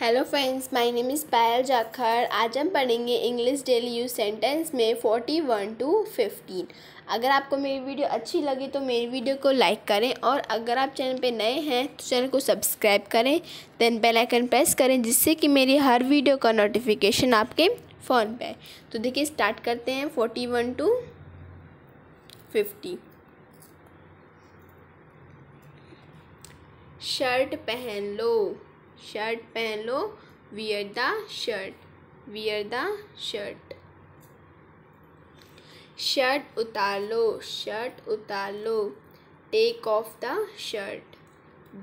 hello friends my name is Payal Jakhar आज हम पढ़ेंगे इंग्लिश डेली यूज सेंटेंस में फोर्टी वन टू फिफ्टीन अगर आपको मेरी वीडियो अच्छी लगी तो मेरी वीडियो को लाइक करें और अगर आप चैनल पे नए हैं तो चैनल को सब्सक्राइब करें देन बेल आइकन प्रेस करें जिससे कि मेरी हर वीडियो का नोटिफिकेशन आपके फ़ोन पर तो देखिए स्टार्ट करते हैं forty one to fifty shirt पहन लो शर्ट पहन लो wear the shirt wear the shirt shirt उतार लो शर्ट उतार लो टेक ऑफ द शर्ट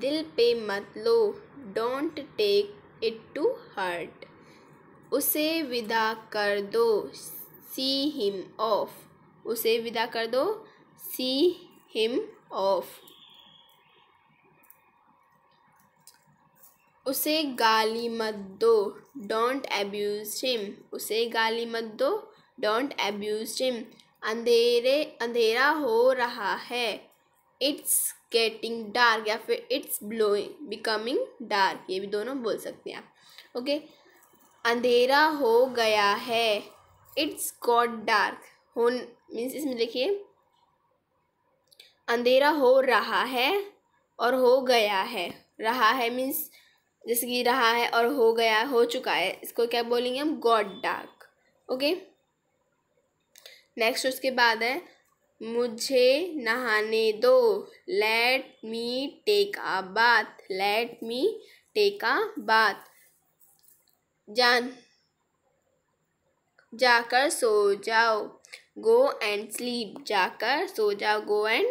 दिल पे मत लो don't take it to heart उसे विदा कर दो सी हिम ऑफ उसे विदा कर दो सी हिम ऑफ उसे गाली मत दो डोंट एब्यूज हिम उसे गाली मत दो डोंट एब्यूज हिम अंधेरे अंधेरा हो रहा है इट्स गेटिंग डार्क या फिर इट्स ब्लोइंग बिकमिंग डार्क ये भी दोनों बोल सकते हैं आप ओके अंधेरा हो गया है इट्स गॉट डार्क हो मीन्स इसमें देखिए अंधेरा हो रहा है और हो गया है रहा है मीन्स जैसे कि रहा है और हो गया हो चुका है इसको क्या बोलेंगे हम गॉड डाक ओके नेक्स्ट उसके बाद है मुझे नहाने दो लेट मी टेक आ बात लेट मी टेक आ बात जान जाकर सो जाओ गो एंड स्लीप जाकर सो जाओ go and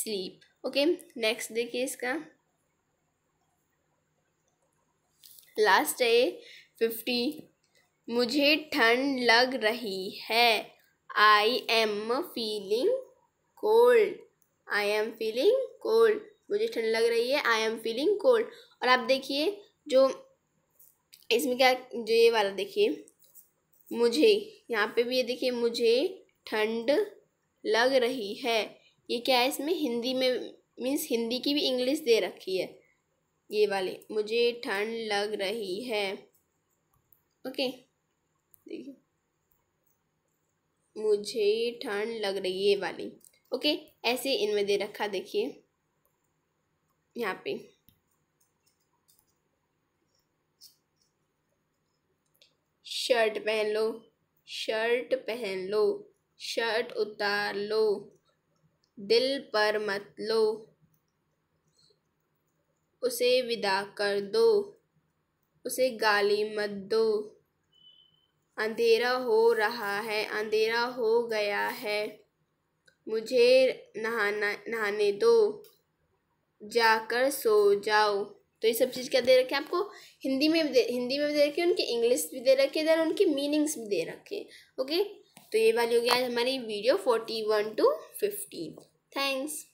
sleep okay next देखिए इसका लास्ट है फिफ्टी मुझे ठंड लग रही है I am feeling cold I am feeling cold मुझे ठंड लग रही है आई एम फीलिंग कोल्ड और आप देखिए जो इसमें क्या जो ये वाला देखिए मुझे यहाँ पे भी ये देखिए मुझे ठंड लग रही है ये क्या है इसमें हिंदी में मीन्स हिंदी की भी इंग्लिश दे रखी है ये वाले मुझे ठंड लग रही है ओके देखिए मुझे ठंड लग रही है ये वाली ओके ऐसे इनमें दे रखा देखिए यहाँ पे शर्ट पहन लो शर्ट पहन लो शर्ट उतार लो दिल पर मत लो उसे विदा कर दो उसे गाली मत दो अंधेरा हो रहा है अंधेरा हो गया है मुझे नहाना नहाने दो जाकर सो जाओ तो ये सब चीज़ क्या दे रखे हैं आपको हिंदी में भी दे हिंदी में भी दे रखे उनके उनकी इंग्लिश भी दे रखी इधर उनकी मीनिंग्स भी दे रखे हैं ओके तो ये वाली हो गया आज हमारी video forty one to fifteen thanks